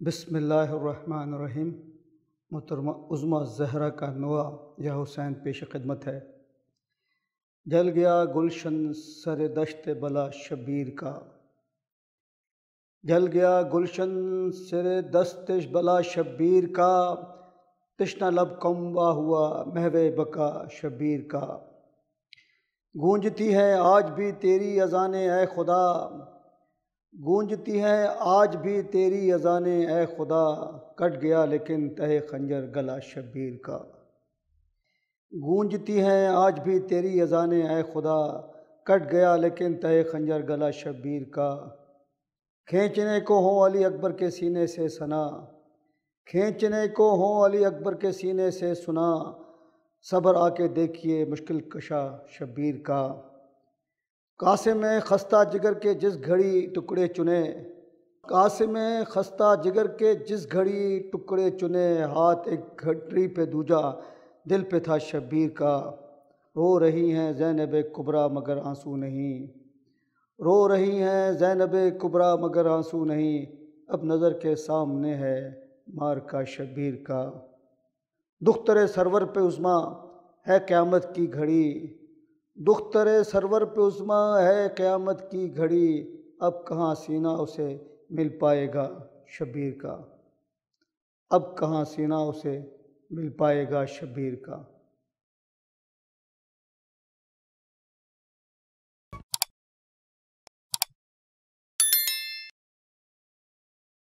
بسم اللہ الرحمن الرحیم محترمہ عظمہ زہرا کا نوع یا حسین پیش خدمت ہے جل گیا گلشن سر دشت بلا شبیر کا جل گیا گلشن سر دست بلا شبیر کا تشنہ لب کموا ہوا مہو بکا شبیر کا گونجتی ہے آج بھی تیری اذان اے خدا گونجتی ہے آج بھی تیری اذان اے خدا کٹ گیا لیکن تہ خنجر گلا شبیر کا گونجتی ہے آج بھی تیری اذان اے خدا کٹ گیا لیکن تہ خنجر گلا شبیر کا کھینچنے کو ہو علی اکبر کے سینے سے ثنا کھینچنے کو ہوں علی اکبر کے سینے سے سنا صبر آ کے دیکھیے مشکل کشا شبیر کا قاسم خستہ جگر کے جس گھڑی ٹکڑے چنے قاسم خستہ جگر کے جس گھڑی ٹکڑے چنے ہاتھ ایک گھٹری پہ دوجا دل پہ تھا شبیر کا رو رہی ہیں زینب قبرا مگر آنسو نہیں رو رہی ہیں زینب قبرا مگر آنسو نہیں اب نظر کے سامنے ہے مار کا شبیر کا دختر سرور پہ عظما ہے قیامت کی گھڑی دختر سرور پہ عظما ہے قیامت کی گھڑی اب کہاں سینہ اسے مل پائے گا شبیر کا اب کہاں سینہ اسے مل پائے گا شبیر کا